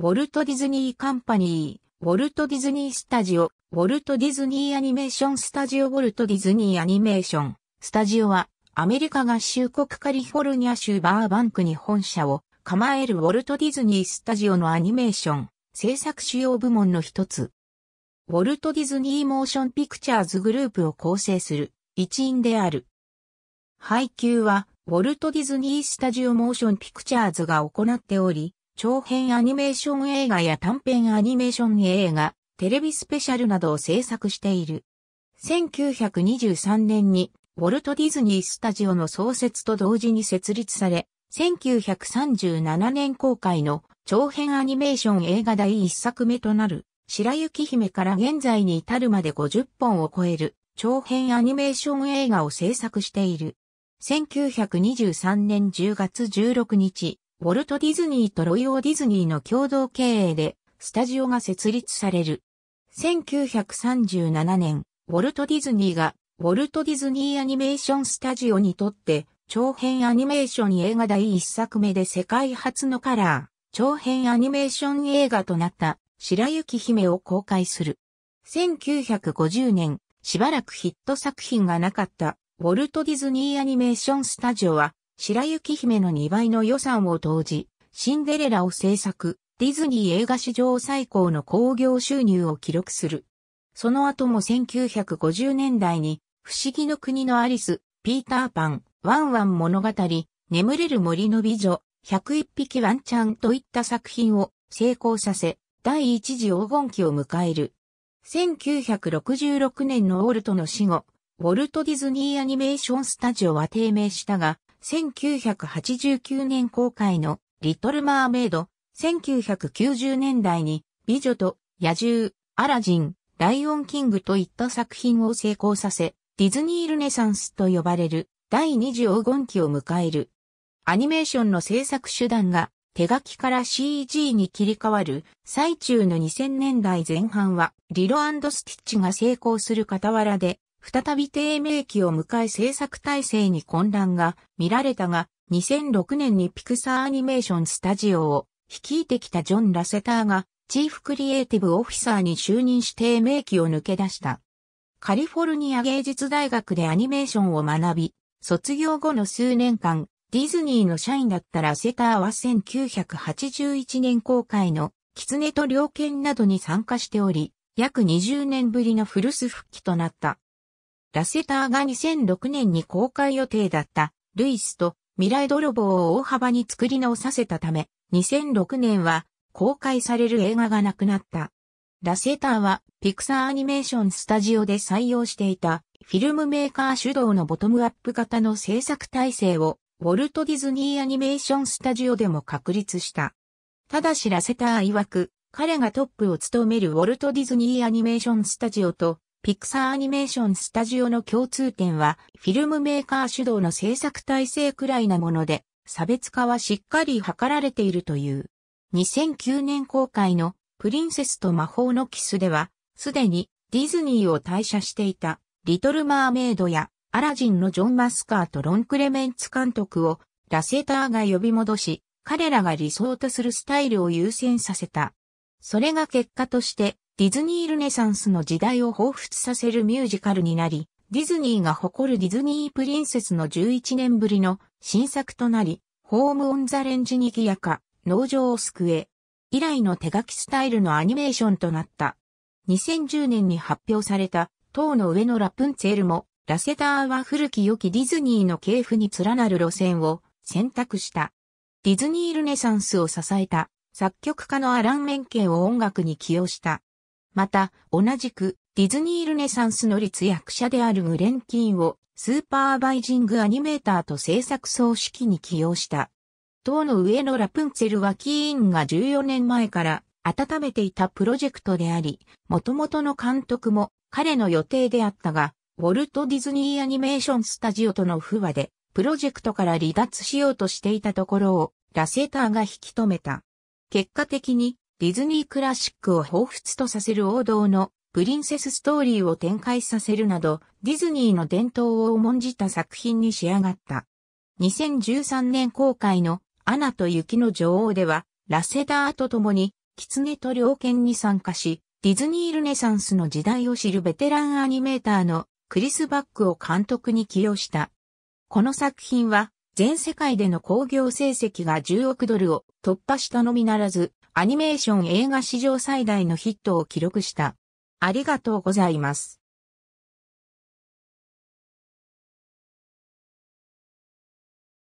ウォルト・ディズニー・カンパニー、ウォルト・ディズニー・スタジオ、ウォルト・ディズニー・アニメーション・スタジオウォルト・ディズニー・アニメーション・スタジオは、アメリカ合衆国カリフォルニア州バーバンクに本社を構えるウォルト・ディズニー・スタジオのアニメーション、制作主要部門の一つ。ウォルト・ディズニー・モーション・ピクチャーズグループを構成する一員である。配給は、ウォルト・ディズニー・スタジオ・モーション・ピクチャーズが行っており、長編アニメーション映画や短編アニメーション映画、テレビスペシャルなどを制作している。1923年に、ウォルト・ディズニー・スタジオの創設と同時に設立され、1937年公開の長編アニメーション映画第1作目となる、白雪姫から現在に至るまで50本を超える長編アニメーション映画を制作している。1923年10月16日、ウォルト・ディズニーとロイオー・ディズニーの共同経営で、スタジオが設立される。1937年、ウォルト・ディズニーが、ウォルト・ディズニー・アニメーション・スタジオにとって、長編アニメーション映画第1作目で世界初のカラー、長編アニメーション映画となった白雪姫を公開する。1950年、しばらくヒット作品がなかったウォルト・ディズニー・アニメーション・スタジオは白雪姫の2倍の予算を投じ、シンデレラを制作、ディズニー映画史上最高の興行収入を記録する。その後も1950年代に、不思議の国のアリス、ピーターパン、ワンワン物語、眠れる森の美女、101匹ワンちゃんといった作品を成功させ、第一次黄金期を迎える。1966年のウォルトの死後、ウォルト・ディズニー・アニメーション・スタジオは低迷したが、1989年公開のリトル・マーメイド、1990年代に美女と野獣、アラジン、ライオンキングといった作品を成功させ、ディズニールネサンスと呼ばれる第二次黄金期を迎える。アニメーションの制作手段が手書きから CG に切り替わる最中の2000年代前半はリロスティッチが成功する傍らで再び低迷期を迎え制作体制に混乱が見られたが、2006年にピクサーアニメーションスタジオを率いてきたジョン・ラセターが、チーフクリエイティブオフィサーに就任して低迷期を抜け出した。カリフォルニア芸術大学でアニメーションを学び、卒業後の数年間、ディズニーの社員だったラセターは1981年公開のキツネと猟犬などに参加しており、約20年ぶりの古巣復帰となった。ラセターが2006年に公開予定だった、ルイスと未来泥棒を大幅に作り直させたため、2006年は公開される映画がなくなった。ラセターはピクサーアニメーションスタジオで採用していたフィルムメーカー主導のボトムアップ型の制作体制をウォルト・ディズニー・アニメーション・スタジオでも確立した。ただしラセター曰く、彼がトップを務めるウォルト・ディズニー・アニメーション・スタジオとピクサーアニメーションスタジオの共通点は、フィルムメーカー主導の制作体制くらいなもので、差別化はしっかり図られているという。2009年公開のプリンセスと魔法のキスでは、すでにディズニーを退社していたリトル・マーメイドやアラジンのジョン・マスカーとロン・クレメンツ監督をラセターが呼び戻し、彼らが理想とするスタイルを優先させた。それが結果としてディズニールネサンスの時代を彷彿させるミュージカルになり、ディズニーが誇るディズニープリンセスの11年ぶりの新作となり、ホームオンザレンジにぎやか、農場を救え、以来の手書きスタイルのアニメーションとなった。2010年に発表された、塔の上のラプンツェルも、ラセダーは古き良きディズニーの系譜に連なる路線を選択した。ディズニールネサンスを支えた作曲家のアラン・メンケンを音楽に起用した。また、同じく、ディズニールネサンスの立役者であるグレン・キーンを、スーパーバイジングアニメーターと制作総指揮に起用した。塔の上のラプンツェルはキーンが14年前から温めていたプロジェクトであり、元々の監督も彼の予定であったが、ウォルト・ディズニー・アニメーション・スタジオとの不和で、プロジェクトから離脱しようとしていたところを、ラセーターが引き止めた。結果的に、ディズニークラシックを彷彿とさせる王道のプリンセスストーリーを展開させるなど、ディズニーの伝統を重んじた作品に仕上がった。2013年公開のアナと雪の女王では、ラセダーと共に、狐と猟犬に参加し、ディズニールネサンスの時代を知るベテランアニメーターのクリス・バックを監督に起用した。この作品は、全世界での興行成績が10億ドルを突破したのみならず、アニメーション映画史上最大のヒットを記録した。ありがとうございます。